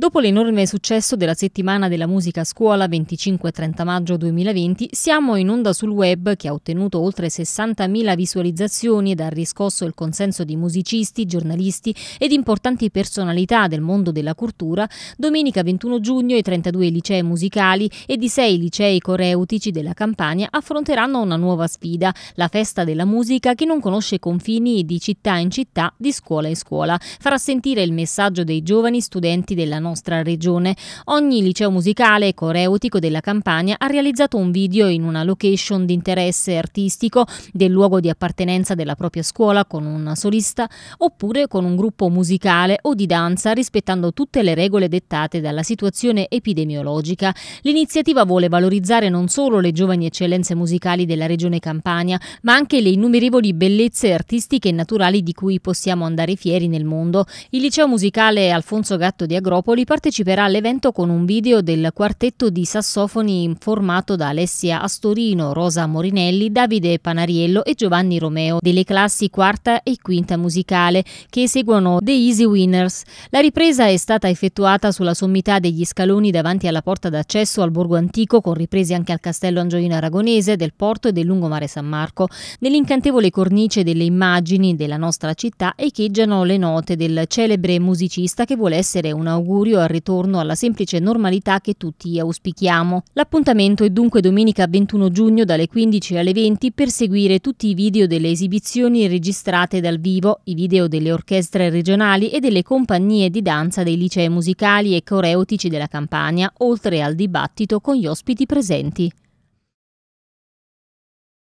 Dopo l'enorme successo della settimana della musica a scuola 25-30 maggio 2020, siamo in onda sul web che ha ottenuto oltre 60.000 visualizzazioni ed ha riscosso il consenso di musicisti, giornalisti ed importanti personalità del mondo della cultura. Domenica 21 giugno i 32 licei musicali e i 6 licei coreutici della Campania affronteranno una nuova sfida, la festa della musica che non conosce confini di città in città, di scuola in scuola. Farà sentire il messaggio dei giovani studenti della nostra nostra regione. Ogni liceo musicale e coreutico della Campania ha realizzato un video in una location di interesse artistico del luogo di appartenenza della propria scuola con una solista oppure con un gruppo musicale o di danza rispettando tutte le regole dettate dalla situazione epidemiologica. L'iniziativa vuole valorizzare non solo le giovani eccellenze musicali della regione Campania, ma anche le innumerevoli bellezze artistiche e naturali di cui possiamo andare fieri nel mondo. Il liceo musicale Alfonso Gatto di Agropoli Napoli parteciperà all'evento con un video del quartetto di sassofoni formato da Alessia Astorino, Rosa Morinelli, Davide Panariello e Giovanni Romeo delle classi quarta e quinta musicale che eseguono The Easy Winners. La ripresa è stata effettuata sulla sommità degli scaloni davanti alla porta d'accesso al Borgo Antico con riprese anche al Castello Angiolino Aragonese, del Porto e del Lungomare San Marco. Nell'incantevole cornice delle immagini della nostra città echeggiano le note del celebre musicista che vuole essere un augurio augurio al ritorno alla semplice normalità che tutti auspichiamo. L'appuntamento è dunque domenica 21 giugno dalle 15 alle 20 per seguire tutti i video delle esibizioni registrate dal vivo, i video delle orchestre regionali e delle compagnie di danza dei licei musicali e coreutici della Campania, oltre al dibattito con gli ospiti presenti.